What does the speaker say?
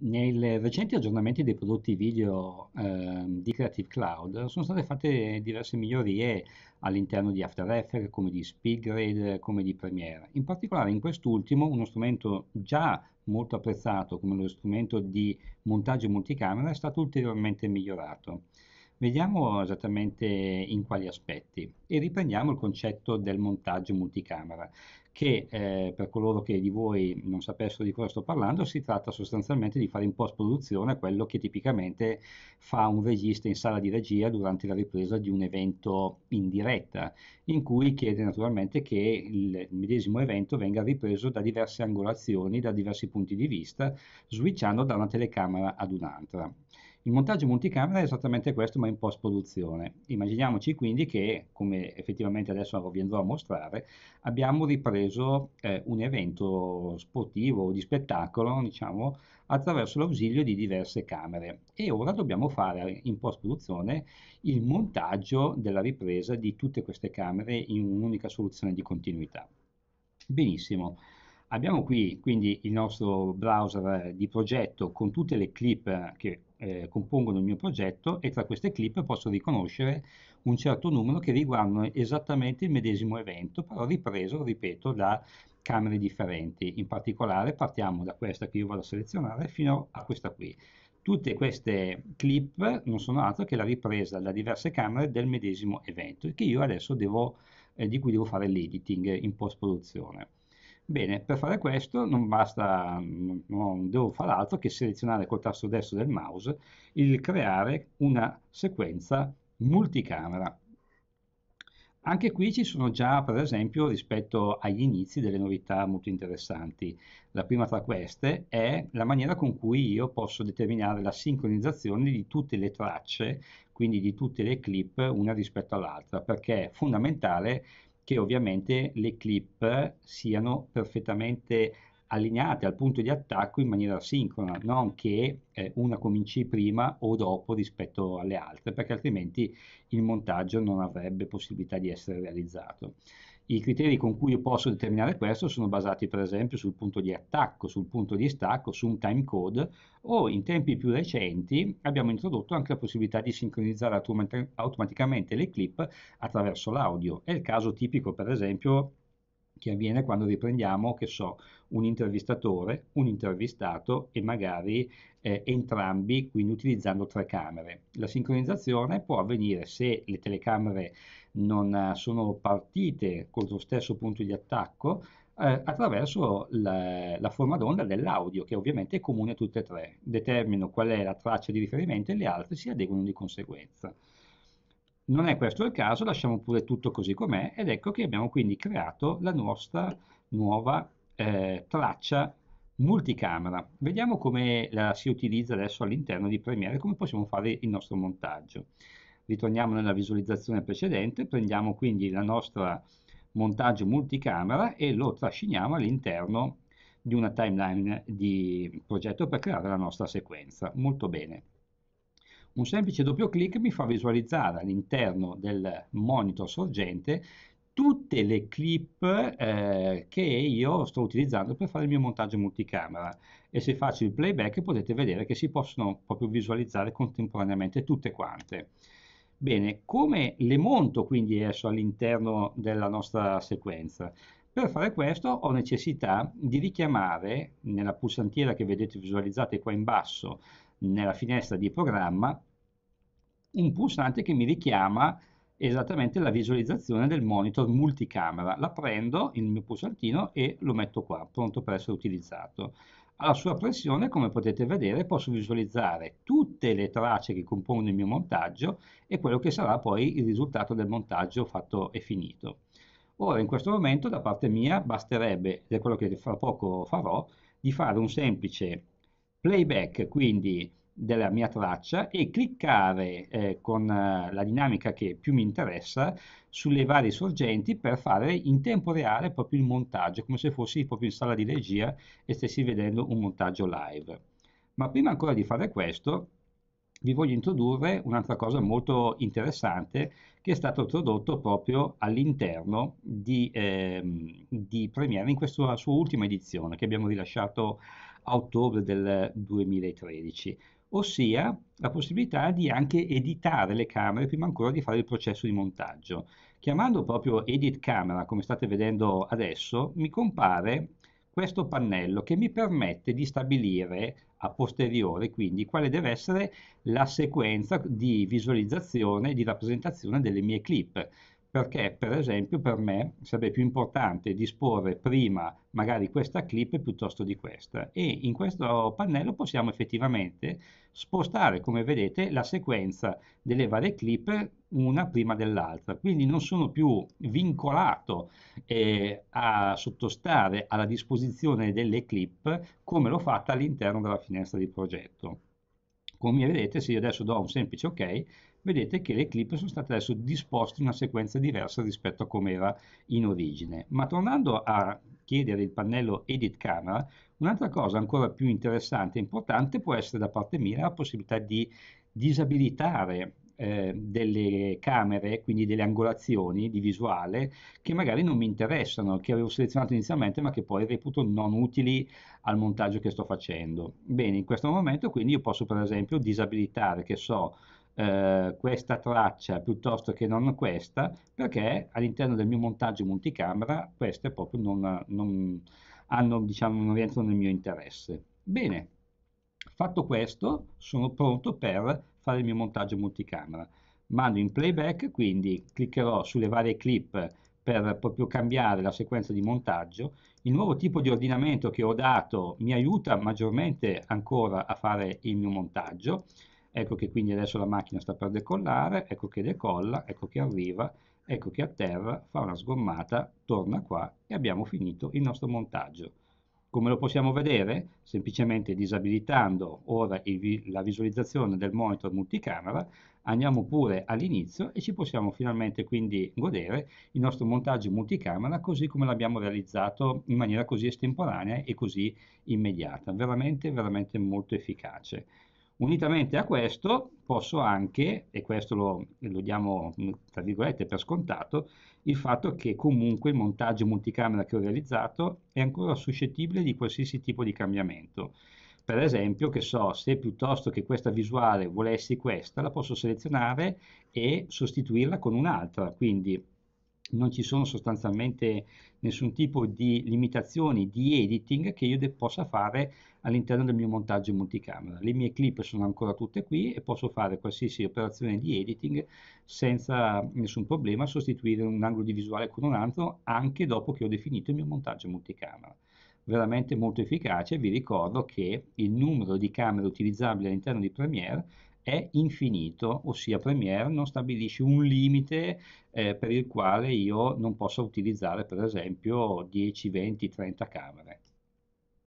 nei recenti aggiornamenti dei prodotti video eh, di Creative Cloud sono state fatte diverse migliorie all'interno di After Effects, come di SpeedGrade, come di Premiere. In particolare in quest'ultimo uno strumento già molto apprezzato come lo strumento di montaggio multicamera è stato ulteriormente migliorato. Vediamo esattamente in quali aspetti e riprendiamo il concetto del montaggio multicamera che eh, per coloro che di voi non sapessero di cosa sto parlando, si tratta sostanzialmente di fare in post produzione quello che tipicamente fa un regista in sala di regia durante la ripresa di un evento in diretta, in cui chiede naturalmente che il medesimo evento venga ripreso da diverse angolazioni, da diversi punti di vista, switchando da una telecamera ad un'altra. Il montaggio multicamera è esattamente questo ma in post produzione. Immaginiamoci quindi che, come effettivamente adesso vi andrò a mostrare, abbiamo ripreso eh, un evento sportivo o di spettacolo, diciamo, attraverso l'ausilio di diverse camere e ora dobbiamo fare in post produzione il montaggio della ripresa di tutte queste camere in un'unica soluzione di continuità. Benissimo. Abbiamo qui quindi il nostro browser di progetto con tutte le clip che eh, compongono il mio progetto e tra queste clip posso riconoscere un certo numero che riguardano esattamente il medesimo evento, però ripreso, ripeto, da camere differenti. In particolare partiamo da questa che io vado a selezionare fino a questa qui. Tutte queste clip non sono altro che la ripresa da diverse camere del medesimo evento, che io adesso devo, eh, di cui devo fare l'editing in post-produzione. Bene, per fare questo non basta, non devo fare altro che selezionare col tasto destro del mouse il creare una sequenza multicamera. Anche qui ci sono già, per esempio, rispetto agli inizi delle novità molto interessanti. La prima tra queste è la maniera con cui io posso determinare la sincronizzazione di tutte le tracce, quindi di tutte le clip una rispetto all'altra, perché è fondamentale che ovviamente le clip siano perfettamente allineate al punto di attacco in maniera sincrona, non che eh, una cominci prima o dopo rispetto alle altre, perché altrimenti il montaggio non avrebbe possibilità di essere realizzato. I criteri con cui io posso determinare questo sono basati per esempio sul punto di attacco, sul punto di stacco, su un time code o in tempi più recenti abbiamo introdotto anche la possibilità di sincronizzare automaticamente le clip attraverso l'audio. È il caso tipico per esempio che avviene quando riprendiamo, che so, un intervistatore, un intervistato e magari eh, entrambi, quindi utilizzando tre camere. La sincronizzazione può avvenire se le telecamere non eh, sono partite con lo stesso punto di attacco eh, attraverso la, la forma d'onda dell'audio, che ovviamente è comune a tutte e tre. Determino qual è la traccia di riferimento e le altre si adeguano di conseguenza. Non è questo il caso, lasciamo pure tutto così com'è ed ecco che abbiamo quindi creato la nostra nuova eh, traccia multicamera. Vediamo come la si utilizza adesso all'interno di Premiere, come possiamo fare il nostro montaggio. Ritorniamo nella visualizzazione precedente, prendiamo quindi il nostro montaggio multicamera e lo trasciniamo all'interno di una timeline di progetto per creare la nostra sequenza. Molto bene. Un semplice doppio clic mi fa visualizzare all'interno del monitor sorgente tutte le clip eh, che io sto utilizzando per fare il mio montaggio multicamera e se faccio il playback potete vedere che si possono proprio visualizzare contemporaneamente tutte quante. Bene, come le monto quindi adesso all'interno della nostra sequenza? Per fare questo ho necessità di richiamare nella pulsantiera che vedete visualizzate qua in basso nella finestra di programma un pulsante che mi richiama esattamente la visualizzazione del monitor multicamera. La prendo, il mio pulsantino, e lo metto qua, pronto per essere utilizzato. Alla sua pressione, come potete vedere, posso visualizzare tutte le tracce che compongono il mio montaggio e quello che sarà poi il risultato del montaggio fatto e finito. Ora, in questo momento, da parte mia, basterebbe, ed è quello che fra poco farò, di fare un semplice playback quindi della mia traccia e cliccare eh, con eh, la dinamica che più mi interessa sulle varie sorgenti per fare in tempo reale proprio il montaggio, come se fossi proprio in sala di regia e stessi vedendo un montaggio live. Ma prima ancora di fare questo, vi voglio introdurre un'altra cosa molto interessante che è stato introdotto proprio all'interno di, eh, di Premiere in questa sua ultima edizione che abbiamo rilasciato a ottobre del 2013, ossia la possibilità di anche editare le camere prima ancora di fare il processo di montaggio. Chiamando proprio edit camera, come state vedendo adesso, mi compare questo pannello che mi permette di stabilire a posteriore quindi quale deve essere la sequenza di visualizzazione e di rappresentazione delle mie clip perché per esempio per me sarebbe più importante disporre prima magari questa clip piuttosto di questa e in questo pannello possiamo effettivamente spostare come vedete la sequenza delle varie clip una prima dell'altra quindi non sono più vincolato eh, a sottostare alla disposizione delle clip come l'ho fatta all'interno della finestra di progetto come vedete se io adesso do un semplice ok vedete che le clip sono state adesso disposte in una sequenza diversa rispetto a come era in origine. Ma tornando a chiedere il pannello Edit Camera, un'altra cosa ancora più interessante e importante può essere da parte mia la possibilità di disabilitare eh, delle camere, quindi delle angolazioni di visuale che magari non mi interessano, che avevo selezionato inizialmente ma che poi reputo non utili al montaggio che sto facendo. Bene, in questo momento quindi io posso per esempio disabilitare, che so, eh, questa traccia piuttosto che non questa, perché all'interno del mio montaggio multicamera queste proprio non, non, hanno, diciamo, non rientrano nel mio interesse. Bene, fatto questo, sono pronto per fare il mio montaggio multicamera. Mando in playback, quindi cliccherò sulle varie clip per proprio cambiare la sequenza di montaggio. Il nuovo tipo di ordinamento che ho dato mi aiuta maggiormente ancora a fare il mio montaggio ecco che quindi adesso la macchina sta per decollare, ecco che decolla, ecco che arriva, ecco che atterra, fa una sgommata, torna qua e abbiamo finito il nostro montaggio. Come lo possiamo vedere? Semplicemente disabilitando ora vi la visualizzazione del monitor multicamera, andiamo pure all'inizio e ci possiamo finalmente quindi godere il nostro montaggio multicamera così come l'abbiamo realizzato in maniera così estemporanea e così immediata, veramente veramente molto efficace. Unitamente a questo posso anche, e questo lo, lo, diamo tra virgolette per scontato, il fatto che comunque il montaggio multicamera che ho realizzato è ancora suscettibile di qualsiasi tipo di cambiamento. Per esempio, che so, se piuttosto che questa visuale volessi questa, la posso selezionare e sostituirla con un'altra, quindi non ci sono sostanzialmente nessun tipo di limitazioni di editing che io de- possa fare all'interno del mio montaggio multicamera. Le mie clip sono ancora tutte qui e posso fare qualsiasi operazione di editing senza nessun problema, sostituire un angolo di visuale con un altro anche dopo che ho definito il mio montaggio multicamera. Veramente molto efficace, vi ricordo che il numero di camere utilizzabili all'interno di Premiere è infinito, ossia Premiere non stabilisce un limite eh, per il quale io non possa utilizzare per esempio 10, 20, 30 camere.